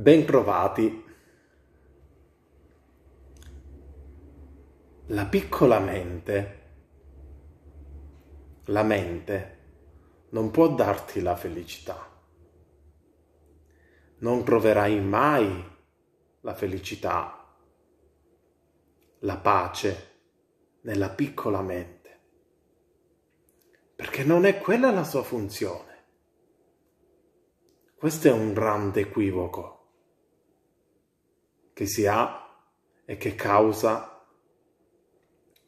Ben trovati. La piccola mente, la mente, non può darti la felicità. Non troverai mai la felicità, la pace nella piccola mente, perché non è quella la sua funzione. Questo è un grande equivoco che si ha e che causa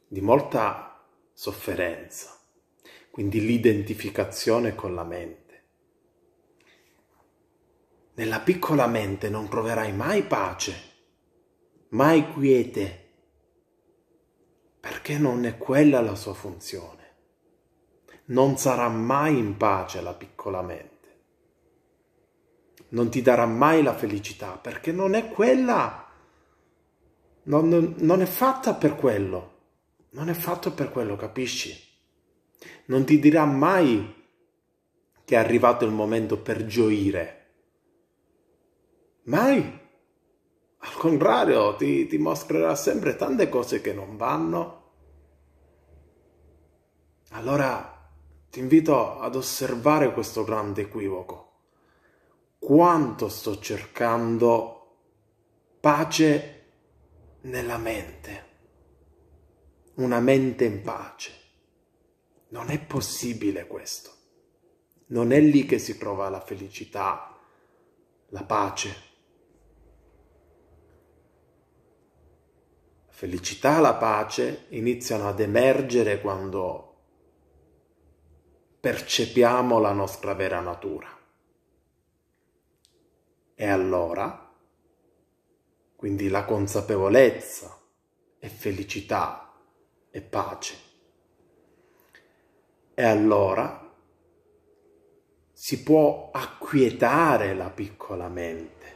di molta sofferenza, quindi l'identificazione con la mente. Nella piccola mente non troverai mai pace, mai quiete, perché non è quella la sua funzione. Non sarà mai in pace la piccola mente non ti darà mai la felicità perché non è quella, non, non è fatta per quello, non è fatta per quello, capisci? Non ti dirà mai che è arrivato il momento per gioire, mai. Al contrario, ti, ti mostrerà sempre tante cose che non vanno. Allora ti invito ad osservare questo grande equivoco quanto sto cercando pace nella mente, una mente in pace. Non è possibile questo. Non è lì che si trova la felicità, la pace. La felicità, la pace iniziano ad emergere quando percepiamo la nostra vera natura. E allora? Quindi la consapevolezza è felicità e pace. E allora si può acquietare la piccola mente,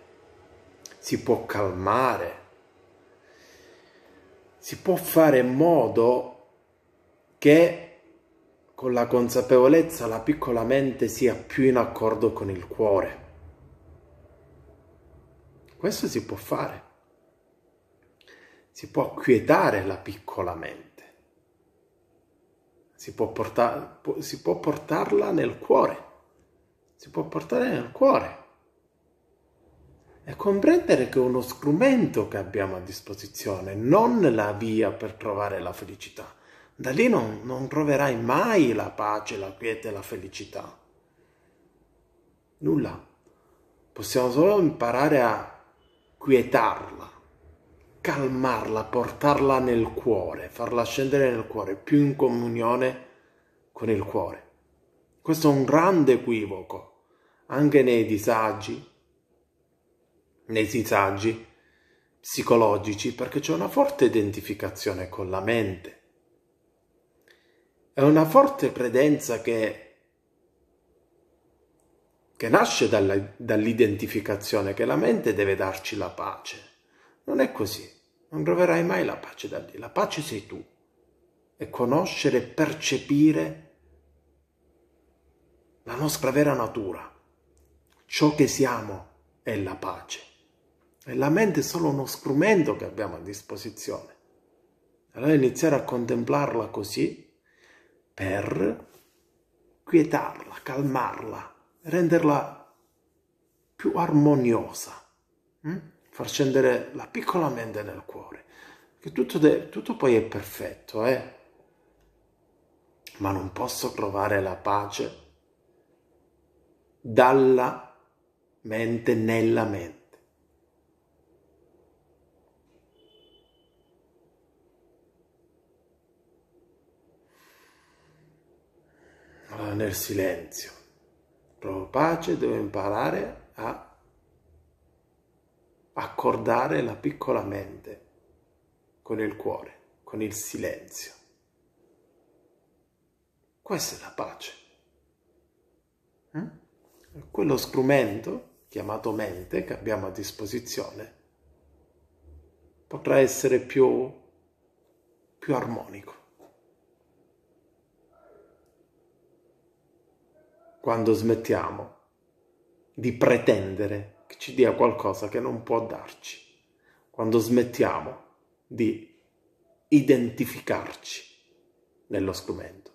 si può calmare, si può fare in modo che con la consapevolezza la piccola mente sia più in accordo con il cuore questo si può fare. Si può quietare la piccola mente. Si può, portar, si può portarla nel cuore. Si può portare nel cuore. E comprendere che è uno strumento che abbiamo a disposizione, non la via per trovare la felicità. Da lì non, non troverai mai la pace, la quiete, la felicità. Nulla. Possiamo solo imparare a quietarla, calmarla, portarla nel cuore, farla scendere nel cuore, più in comunione con il cuore. Questo è un grande equivoco, anche nei disagi, nei disagi psicologici, perché c'è una forte identificazione con la mente. È una forte credenza che che nasce dalla, dall'identificazione che la mente deve darci la pace. Non è così, non troverai mai la pace da lì, la pace sei tu. E conoscere e percepire la nostra vera natura, ciò che siamo è la pace. E la mente è solo uno strumento che abbiamo a disposizione. Allora iniziare a contemplarla così per quietarla, calmarla renderla più armoniosa, mh? Mm? far scendere la piccola mente nel cuore, che tutto, de- tutto poi è perfetto, eh? ma non posso trovare la pace dalla mente nella mente. nel silenzio pace deve imparare a accordare la piccola mente con il cuore, con il silenzio. Questa è la pace. Eh? Quello strumento chiamato mente che abbiamo a disposizione potrà essere più, più armonico. quando smettiamo di pretendere che ci dia qualcosa che non può darci, quando smettiamo di identificarci nello strumento.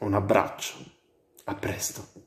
Un abbraccio, a presto.